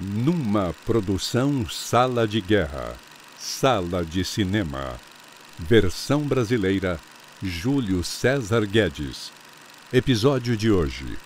Numa produção Sala de Guerra, Sala de Cinema, versão brasileira, Júlio César Guedes. Episódio de hoje.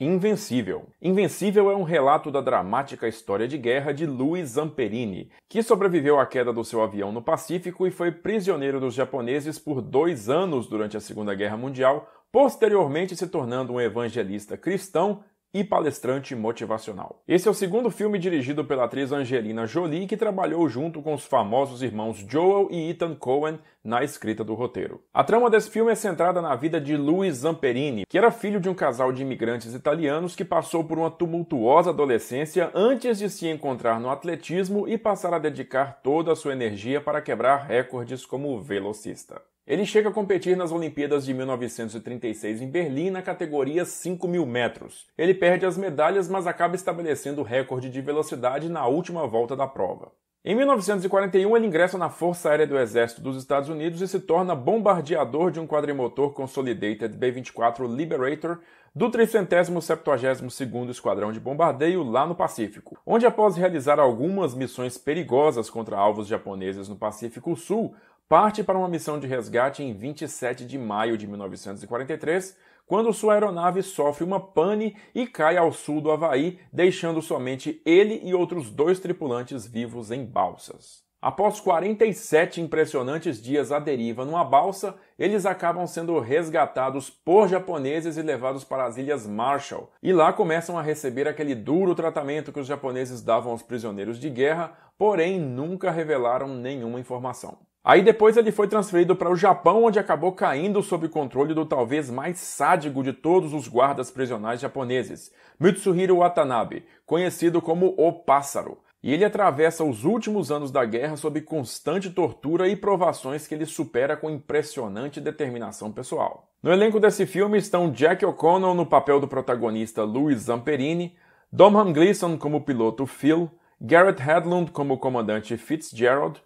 Invencível. Invencível é um relato da dramática história de guerra de Luiz Zamperini, que sobreviveu à queda do seu avião no Pacífico e foi prisioneiro dos japoneses por dois anos durante a Segunda Guerra Mundial, posteriormente se tornando um evangelista cristão e palestrante motivacional. Esse é o segundo filme dirigido pela atriz Angelina Jolie, que trabalhou junto com os famosos irmãos Joel e Ethan Cohen na escrita do roteiro. A trama desse filme é centrada na vida de Luiz Zamperini, que era filho de um casal de imigrantes italianos que passou por uma tumultuosa adolescência antes de se encontrar no atletismo e passar a dedicar toda a sua energia para quebrar recordes como velocista. Ele chega a competir nas Olimpíadas de 1936 em Berlim na categoria 5 mil metros. Ele perde as medalhas, mas acaba estabelecendo o recorde de velocidade na última volta da prova. Em 1941, ele ingressa na Força Aérea do Exército dos Estados Unidos e se torna bombardeador de um quadrimotor Consolidated B-24 Liberator do 372º Esquadrão de Bombardeio lá no Pacífico, onde após realizar algumas missões perigosas contra alvos japoneses no Pacífico Sul, parte para uma missão de resgate em 27 de maio de 1943, quando sua aeronave sofre uma pane e cai ao sul do Havaí, deixando somente ele e outros dois tripulantes vivos em balsas. Após 47 impressionantes dias à deriva numa balsa, eles acabam sendo resgatados por japoneses e levados para as Ilhas Marshall. E lá começam a receber aquele duro tratamento que os japoneses davam aos prisioneiros de guerra, porém nunca revelaram nenhuma informação. Aí depois ele foi transferido para o Japão, onde acabou caindo sob o controle do talvez mais sádico de todos os guardas prisionais japoneses, Mitsuhiro Watanabe, conhecido como O Pássaro. E ele atravessa os últimos anos da guerra sob constante tortura e provações que ele supera com impressionante determinação pessoal. No elenco desse filme estão Jack O'Connell no papel do protagonista Louis Zamperini, Domhnall Gleeson como piloto Phil, Garrett Hedlund como comandante Fitzgerald,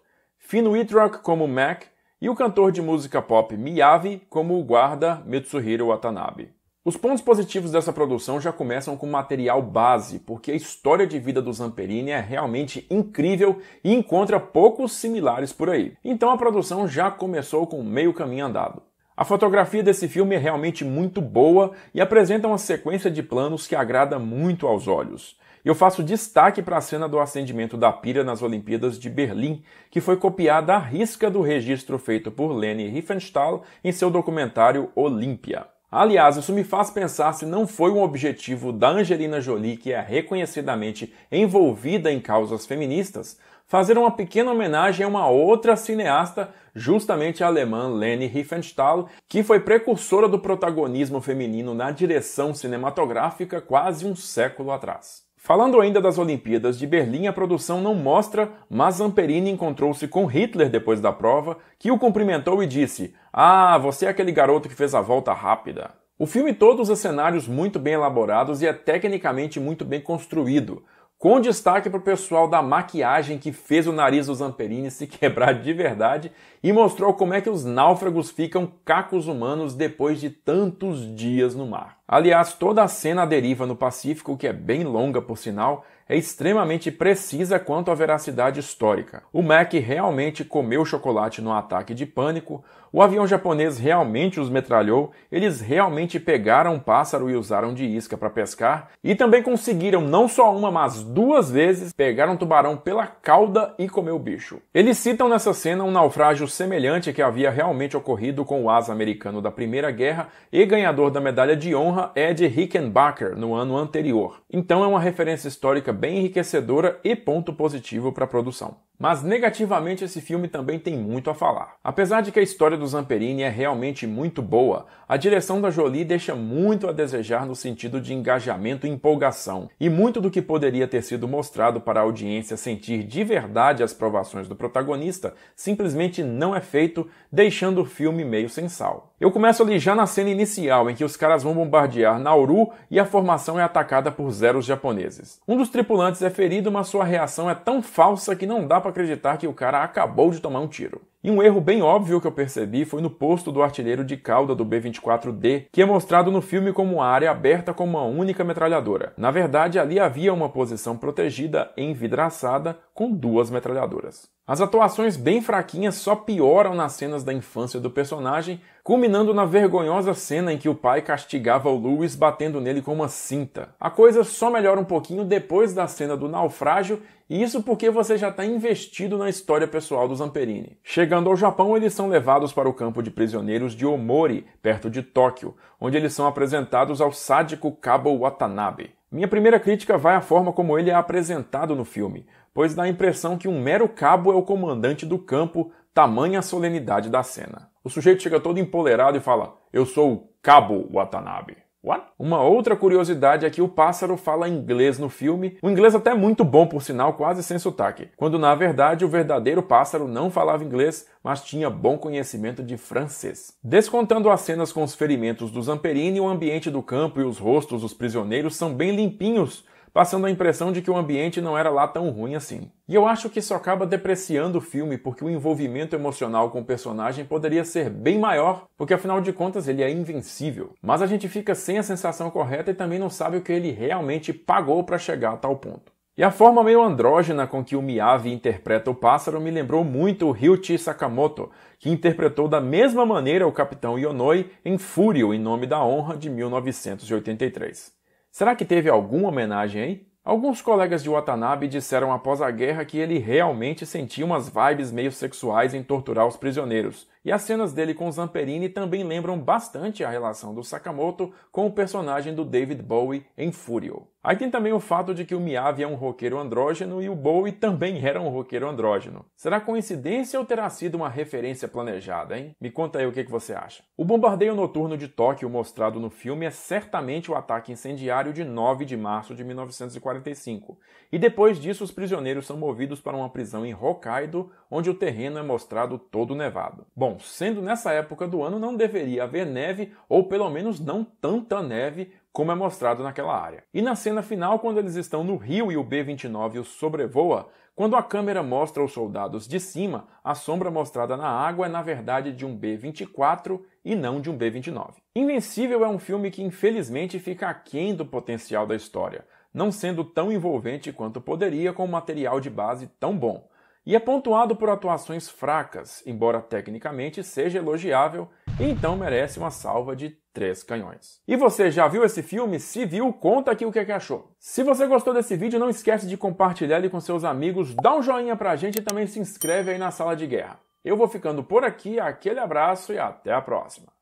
Fino Wittrock como Mac e o cantor de música pop Miyavi como o guarda Mitsuhiro Watanabe. Os pontos positivos dessa produção já começam com material base, porque a história de vida do Zamperini é realmente incrível e encontra poucos similares por aí. Então a produção já começou com meio caminho andado. A fotografia desse filme é realmente muito boa e apresenta uma sequência de planos que agrada muito aos olhos. Eu faço destaque para a cena do acendimento da pira nas Olimpíadas de Berlim, que foi copiada à risca do registro feito por Leni Riefenstahl em seu documentário Olímpia. Aliás, isso me faz pensar se não foi um objetivo da Angelina Jolie, que é reconhecidamente envolvida em causas feministas, fazer uma pequena homenagem a uma outra cineasta, justamente a alemã Leni Riefenstahl, que foi precursora do protagonismo feminino na direção cinematográfica quase um século atrás. Falando ainda das Olimpíadas de Berlim, a produção não mostra, mas Zamperini encontrou-se com Hitler depois da prova, que o cumprimentou e disse: Ah, você é aquele garoto que fez a volta rápida. O filme todo usa cenários muito bem elaborados e é tecnicamente muito bem construído. Com destaque para o pessoal da maquiagem que fez o nariz do Zamperini se quebrar de verdade e mostrou como é que os náufragos ficam cacos humanos depois de tantos dias no mar. Aliás, toda a cena à deriva no Pacífico, que é bem longa por sinal, é extremamente precisa quanto à veracidade histórica. O Mac realmente comeu chocolate no ataque de pânico, o avião japonês realmente os metralhou, eles realmente pegaram um pássaro e usaram de isca para pescar, e também conseguiram não só uma, mas duas vezes pegar um tubarão pela cauda e comer o bicho. Eles citam nessa cena um naufrágio semelhante que havia realmente ocorrido com o asa americano da Primeira Guerra e ganhador da medalha de honra Ed Rickenbacker no ano anterior. Então é uma referência histórica bem enriquecedora e ponto positivo para a produção. Mas negativamente esse filme também tem muito a falar. Apesar de que a história do Zamperini é realmente muito boa, a direção da Jolie deixa muito a desejar no sentido de engajamento e empolgação, e muito do que poderia ter sido mostrado para a audiência sentir de verdade as provações do protagonista simplesmente não é feito, deixando o filme meio sem sal. Eu começo ali já na cena inicial, em que os caras vão bombardear Nauru e a formação é atacada por zeros japoneses. Um dos tripulantes é ferido, mas sua reação é tão falsa que não dá para acreditar que o cara acabou de tomar um tiro. E um erro bem óbvio que eu percebi foi no posto do artilheiro de cauda do B-24D, que é mostrado no filme como uma área aberta com uma única metralhadora. Na verdade, ali havia uma posição protegida, envidraçada, com duas metralhadoras. As atuações bem fraquinhas só pioram nas cenas da infância do personagem, culminando na vergonhosa cena em que o pai castigava o Lewis batendo nele com uma cinta. A coisa só melhora um pouquinho depois da cena do naufrágio, e isso porque você já está investido na história pessoal do Zamperini. Chegando ao Japão, eles são levados para o campo de prisioneiros de Omori, perto de Tóquio, onde eles são apresentados ao sádico Cabo Watanabe. Minha primeira crítica vai à forma como ele é apresentado no filme, pois dá a impressão que um mero cabo é o comandante do campo, tamanha a solenidade da cena. O sujeito chega todo empolerado e fala: Eu sou o Cabo Watanabe. What? Uma outra curiosidade é que o pássaro fala inglês no filme, um inglês até muito bom, por sinal, quase sem sotaque, quando na verdade o verdadeiro pássaro não falava inglês, mas tinha bom conhecimento de francês. Descontando as cenas com os ferimentos do Zamperini, o ambiente do campo e os rostos dos prisioneiros são bem limpinhos, passando a impressão de que o ambiente não era lá tão ruim assim. E eu acho que isso acaba depreciando o filme, porque o envolvimento emocional com o personagem poderia ser bem maior, porque afinal de contas ele é invencível. Mas a gente fica sem a sensação correta e também não sabe o que ele realmente pagou para chegar a tal ponto. E a forma meio andrógena com que o Miyavi interpreta o pássaro me lembrou muito o Ryuichi Sakamoto, que interpretou da mesma maneira o Capitão Yonoi em Fúrio em Nome da Honra de 1983. Será que teve alguma homenagem aí? Alguns colegas de Watanabe disseram após a guerra que ele realmente sentia umas vibes meio sexuais em torturar os prisioneiros, e as cenas dele com Zamperini também lembram bastante a relação do Sakamoto com o personagem do David Bowie em Furio. Aí tem também o fato de que o Miyavi é um roqueiro andrógeno e o Bowie também era um roqueiro andrógeno. Será coincidência ou terá sido uma referência planejada, hein? Me conta aí o que, que você acha. O bombardeio noturno de Tóquio mostrado no filme é certamente o ataque incendiário de 9 de março de 1945. E depois disso, os prisioneiros são movidos para uma prisão em Hokkaido, onde o terreno é mostrado todo nevado. Bom, Bom, sendo nessa época do ano, não deveria haver neve, ou pelo menos não tanta neve como é mostrado naquela área. E na cena final, quando eles estão no rio e o B-29 os sobrevoa, quando a câmera mostra os soldados de cima, a sombra mostrada na água é na verdade de um B-24 e não de um B-29. Invencível é um filme que infelizmente fica aquém do potencial da história, não sendo tão envolvente quanto poderia com um material de base tão bom e é pontuado por atuações fracas, embora tecnicamente seja elogiável, e então merece uma salva de três canhões. E você já viu esse filme? Se viu, conta aqui o que, é que achou. Se você gostou desse vídeo, não esquece de compartilhar ele com seus amigos, dá um joinha pra gente e também se inscreve aí na sala de guerra. Eu vou ficando por aqui, aquele abraço e até a próxima.